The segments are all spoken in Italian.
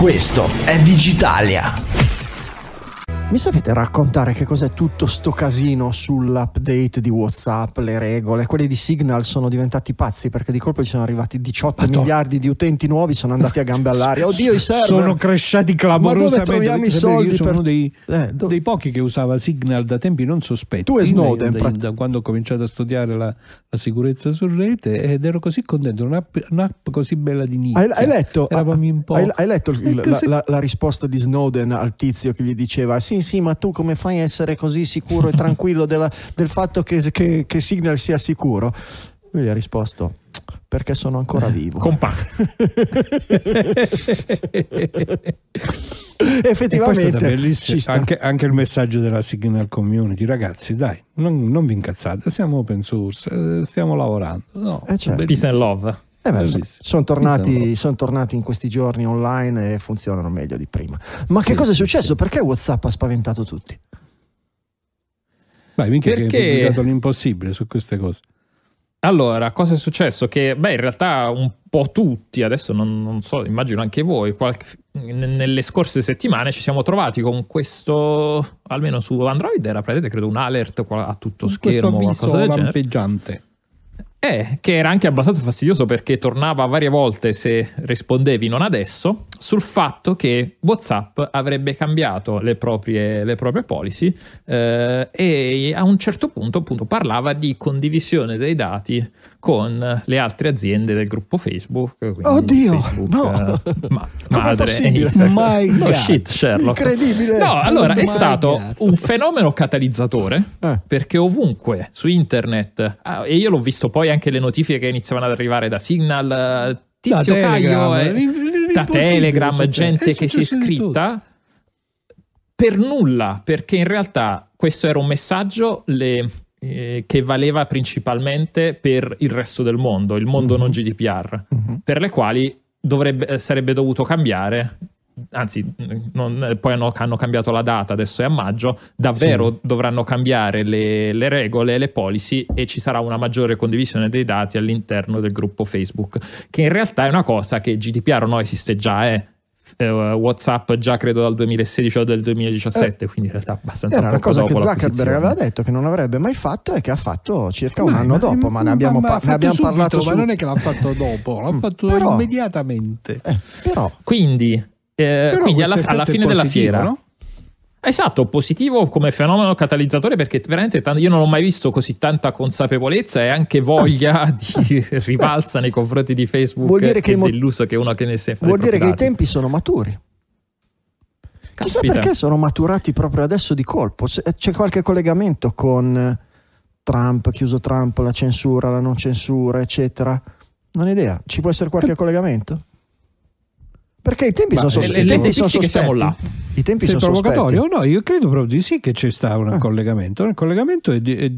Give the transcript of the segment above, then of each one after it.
Questo è Digitalia. Mi sapete raccontare che cos'è tutto sto casino sull'update di WhatsApp, le regole? Quelli di Signal sono diventati pazzi perché di colpo ci sono arrivati 18 Madonna. miliardi di utenti nuovi, sono andati a gambe all'aria. Oddio, i server sono cresciuti clamorosamente. Ma dove troviamo i soldi? Io sono per... uno dei, eh, dove... dei, pochi che usava Signal da tempi non sospetti. Tu e Snowden, da, da quando ho cominciato a studiare la, la, sicurezza su rete ed ero così contento, un'app, un'app così bella di nicchia. Hai, hai letto? Hai, hai, letto il, la, la, la risposta di Snowden al tizio che gli diceva sì, sì ma tu come fai a essere così sicuro e tranquillo della, del fatto che, che, che Signal sia sicuro? Lui gli ha risposto perché sono ancora eh, vivo. Compà. Effettivamente, anche, anche, il messaggio della Signal Community, ragazzi, dai, non, non vi incazzate, siamo open source, eh, stiamo lavorando. No, eh certo. Peace and love. Eh sono tornati, son tornati, in questi giorni online e funzionano meglio di prima. Ma che cosa è successo? Sì. Perché WhatsApp ha spaventato tutti? Vai, minchia, Perché... che è l'impossibile su queste cose. Allora, cosa è successo? Che, beh, in realtà un po' tutti, adesso non, non so, immagino anche voi, qualche, nelle scorse settimane ci siamo trovati con questo, almeno su Android era praticamente credo un alert a tutto schermo, questo qualcosa del genere. lampeggiante eh, che era anche abbastanza fastidioso perché tornava varie volte se rispondevi non adesso sul fatto che WhatsApp avrebbe cambiato le proprie, le proprie policy eh, e a un certo punto appunto parlava di condivisione dei dati con le altre aziende del gruppo Facebook. Oddio, Facebook, no! Eh, ma, madre, mai No shit, Sherlock. Incredibile. No, allora è stato God. un fenomeno catalizzatore eh. perché ovunque su internet, ah, e io l'ho visto poi anche le notifiche che iniziavano ad arrivare da Signal, eh, Tizio da Caio, eh, Telegram, da Telegram gente che si è iscritta per nulla, perché in realtà questo era un messaggio, le eh, che valeva principalmente per il resto del mondo, il mondo mm-hmm. non GDPR, mm-hmm. per le quali dovrebbe, eh, sarebbe dovuto cambiare anzi, non, eh, poi hanno, hanno, cambiato la data, adesso è a maggio, davvero sì. dovranno cambiare le, le, regole, le policy e ci sarà una maggiore condivisione dei dati all'interno del gruppo Facebook, che in realtà è una cosa che GDPR o no esiste già, eh eh, WhatsApp già credo dal 2016 o dal 2017, eh, quindi in realtà abbastanza Era una cosa che Zuckerberg aveva detto che non avrebbe mai fatto e che ha fatto circa ma, un anno ma, dopo, ma, ma, ne abbiamo, pa- ne abbiamo subito, parlato subito. Ma non è che l'ha fatto mm, dopo, l'ha fatto però, immediatamente. Eh, però. Quindi, però quindi alla, alla, fine della fiera... No? Esatto, positivo come fenomeno catalizzatore perché veramente t- io non ho mai visto così tanta consapevolezza e anche voglia di rivalsa nei confronti di Facebook vuol dire che, mo- dell'uso che uno che ne sa Vuol dire che dati. i tempi sono maturi. Caspita. Chissà perché sono maturati proprio adesso di colpo. C'è qualche collegamento con Trump, chiuso Trump, la censura, la non censura, eccetera? Non ho idea. Ci può essere qualche collegamento? Perché i tempi Ma sono sospetti. I tempi sono sospetti. Siamo là. I tempi Sei sono provocatori o No, io credo proprio di sì che ci sta un ah. collegamento. Il collegamento è di, è,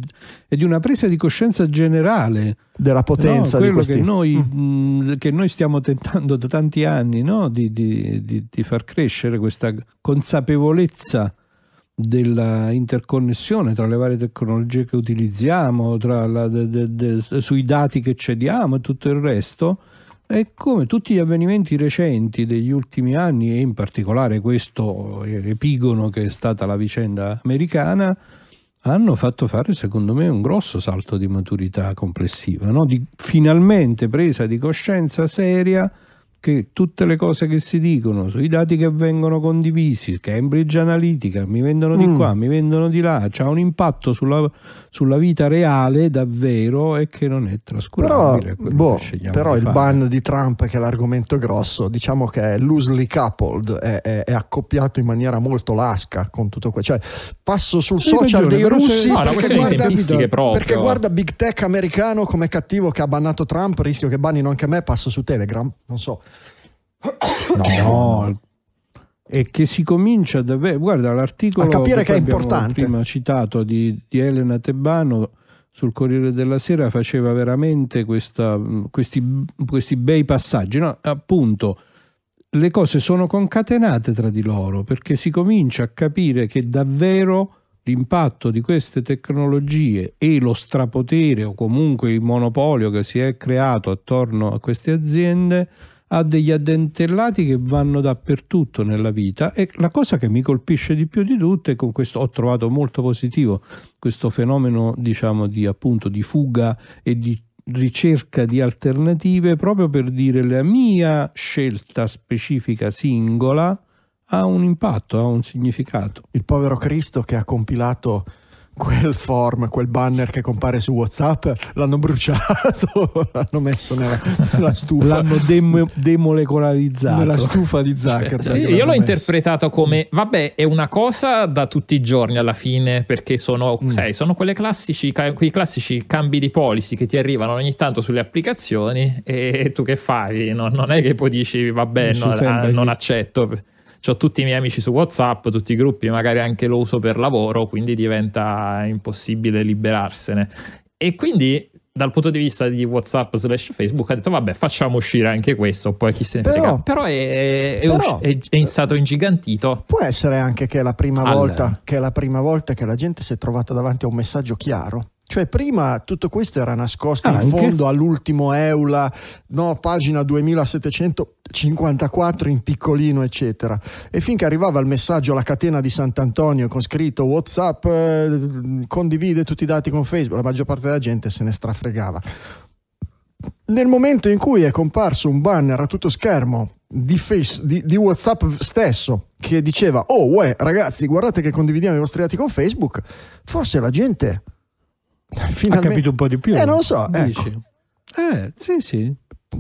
è di, una presa di coscienza generale della potenza no, di questi... che, noi, mm. mh, mm, che noi stiamo tentando da tanti anni no? di, di, di far crescere questa consapevolezza della interconnessione tra le varie tecnologie che utilizziamo, la, de, de, de, sui dati che cediamo e tutto il resto e come tutti gli avvenimenti recenti degli ultimi anni, e in particolare questo eh, epigono che è stata la vicenda americana, hanno fatto fare secondo me un grosso salto di maturità complessiva, no? di finalmente presa di coscienza seria che tutte le cose che si dicono, sui dati che vengono condivisi, Cambridge Analytica, mi vendono di mm. qua, mi vendono di là, ha un impatto sulla, sulla, vita reale davvero e che non è trascurabile. Però, boh, però il fare. ban di Trump, che è l'argomento grosso, diciamo che è loosely coupled, è, è, è accoppiato in maniera molto lasca con tutto questo. Cioè, passo sul sì, social ragione, dei russi no, perché, guarda, perché eh. guarda Big Tech americano come cattivo che ha bannato Trump, rischio che bannino anche me, passo su Telegram, non so. No, e che si comincia davvero. Guarda l'articolo a capire che, è importante. prima citato di, di, Elena Tebano sul Corriere della Sera faceva veramente questa, questi, questi, bei passaggi. No, appunto, le cose sono concatenate tra di loro perché si comincia a capire che davvero l'impatto di queste tecnologie e lo strapotere o comunque il monopolio che si è creato attorno a queste aziende ha degli addentellati che vanno dappertutto nella vita e la cosa che mi colpisce di più di tutte, è con questo ho trovato molto positivo questo fenomeno diciamo di appunto di fuga e di ricerca di alternative proprio per dire la mia scelta specifica singola ha un impatto, ha un significato. Il povero Cristo che ha compilato quel form, quel banner che compare su WhatsApp, l'hanno bruciato, l'hanno messo nella, nella stufa. l'hanno dem- demolecolarizzato. Nella stufa di cioè, Zuckerberg. Cioè, sì, io l'ho messo. interpretato come, vabbè, è una cosa da tutti i giorni alla fine, perché sono, mm. sai, sono classici, quei classici cambi di policy che ti arrivano ogni tanto sulle applicazioni e tu che fai? Non, non è che poi dici, vabbè, ah, non, non accetto ho tutti i miei amici su WhatsApp, tutti i gruppi, magari anche lo uso per lavoro, quindi diventa impossibile liberarsene. E quindi dal punto di vista di WhatsApp slash Facebook ha detto vabbè facciamo uscire anche questo poi chi se ne frega però, però, è, è, però è, è, stato ingigantito può essere anche che è, la prima allora. volta, che è la prima volta che la gente si è trovata davanti a un messaggio chiaro cioè prima tutto questo era nascosto ah, in fondo all'ultimo Eula, no, pagina 2754 in piccolino, eccetera. E finché arrivava il messaggio alla catena di Sant'Antonio con scritto WhatsApp, eh, condivide tutti i dati con Facebook, la maggior parte della gente se ne strafregava. Nel momento in cui è comparso un banner a tutto schermo di, face, di, di, WhatsApp stesso che diceva: Oh, uè, ragazzi, guardate che condividiamo i vostri dati con Facebook. Forse la gente Finalmente... Ha capito un po' di più. Eh, non lo so. Ecco. Dici. Ecco. Eh, sì, sì.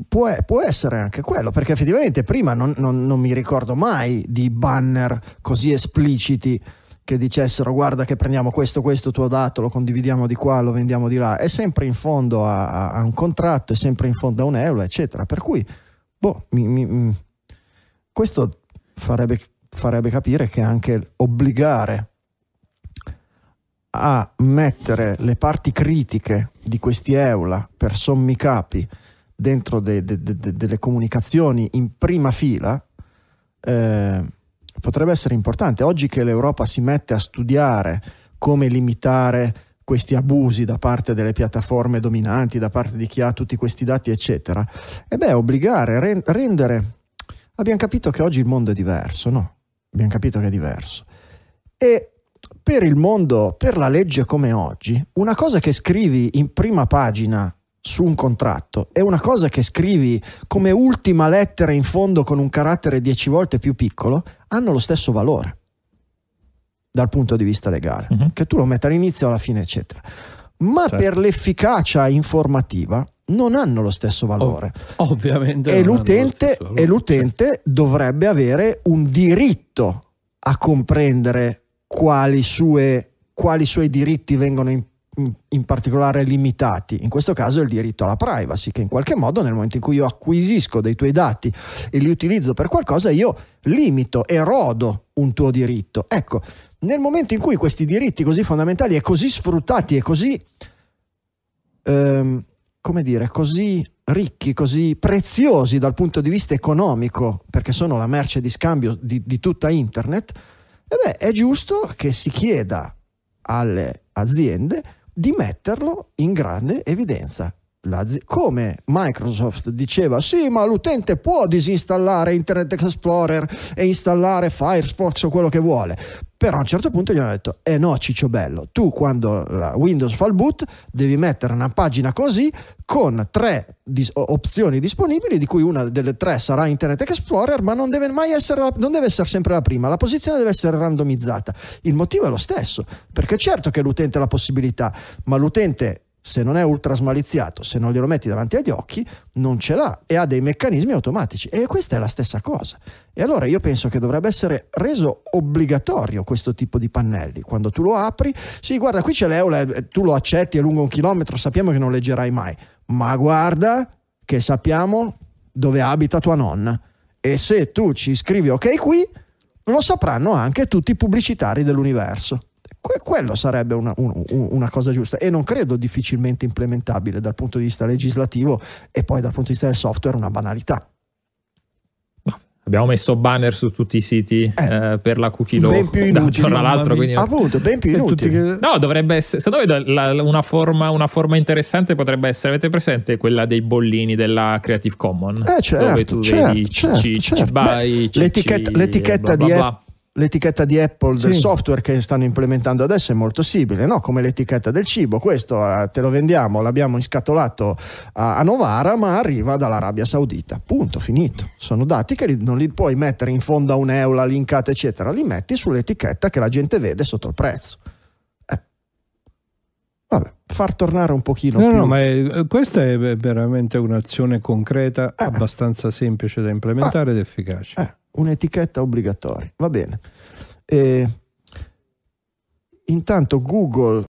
Può, può, essere anche quello, perché effettivamente prima non, non, non, mi ricordo mai di banner così espliciti che dicessero guarda che prendiamo questo, questo tuo dato, lo condividiamo di qua, lo vendiamo di là, è sempre in fondo a, a un contratto, è sempre in fondo a un euro, eccetera. Per cui, boh, mi, mi, mm, questo farebbe, farebbe capire che anche obbligare a mettere le parti critiche di questi EULA per sommi capi dentro de, de, de, delle comunicazioni in prima fila eh, potrebbe essere importante. Oggi che l'Europa si mette a studiare come limitare questi abusi da parte delle piattaforme dominanti, da parte di chi ha tutti questi dati, eccetera, e beh, obbligare, rendere... Abbiamo capito che oggi il mondo è diverso, no? Abbiamo capito che è diverso. E per il mondo, per la legge come oggi, una cosa che scrivi in prima pagina su un contratto e una cosa che scrivi come ultima lettera in fondo con un carattere dieci volte più piccolo, hanno lo stesso valore dal punto di vista legale, uh-huh. che tu lo metta all'inizio, alla fine, eccetera. Ma certo. per l'efficacia informativa non hanno lo stesso valore. Ov- ovviamente. E l'utente, e l'utente dovrebbe avere un diritto a comprendere quali, sue, quali suoi diritti vengono in, in, particolare limitati. In questo caso è il diritto alla privacy, che in qualche modo nel momento in cui io acquisisco dei tuoi dati e li utilizzo per qualcosa, io limito, erodo un tuo diritto. Ecco, nel momento in cui questi diritti così fondamentali e così sfruttati e così, ehm, come dire, così ricchi, così preziosi dal punto di vista economico, perché sono la merce di scambio di, di tutta Internet, e beh, è giusto che si chieda alle aziende di metterlo in grande evidenza. Come Microsoft diceva, sì, ma l'utente può disinstallare Internet Explorer e installare Firefox o quello che vuole però a un certo punto gli hanno detto, eh no Ciccio Bello, tu quando la Windows fa il boot devi mettere una pagina così con tre dis- opzioni disponibili, di cui una delle tre sarà Internet Explorer, ma non deve mai essere, la, non deve essere sempre la prima, la posizione deve essere randomizzata. Il motivo è lo stesso, perché certo che l'utente ha la possibilità, ma l'utente se non è ultra smaliziato, se non glielo metti davanti agli occhi, non ce l'ha e ha dei meccanismi automatici. E questa è la stessa cosa. E allora io penso che dovrebbe essere reso obbligatorio questo tipo di pannelli. Quando tu lo apri, sì, guarda, qui c'è l'EULA, eh, tu lo accetti, è lungo un chilometro, sappiamo che non leggerai mai. Ma guarda che sappiamo dove abita tua nonna. E se tu ci scrivi ok qui, lo sapranno anche tutti i pubblicitari dell'universo. Que- quello sarebbe una, un, una, cosa giusta e non credo difficilmente implementabile dal punto di vista legislativo e poi dal punto di vista del software una banalità. Abbiamo messo banner su tutti i siti eh, eh, per la cookie law ben più inutile, da all'altro. Quindi... Appunto, ben più inutile. No, dovrebbe essere. Secondo me la, una, forma, una, forma, interessante potrebbe essere. Avete presente quella dei bollini della Creative Commons? Eh, certo, dove tu certo, vedi certo, ci, certo. Ci, certo. ci, Beh, ci, l'etichetta, l'etichetta bla, bla, di bla l'etichetta di Apple del sì. software che stanno implementando adesso è molto simile, no? come l'etichetta del cibo. Questo eh, te lo vendiamo, l'abbiamo inscatolato a, a, Novara, ma arriva dall'Arabia Saudita. Punto, finito. Sono dati che li, non li puoi mettere in fondo a un'eula linkata, eccetera, li metti sull'etichetta che la gente vede sotto il prezzo. Eh. Vabbè, far tornare un pochino no, più. No, ma è, eh, questa è veramente un'azione concreta, eh. abbastanza semplice da implementare ed ah. efficace. Eh un'etichetta obbligatoria. Va bene. E eh, intanto Google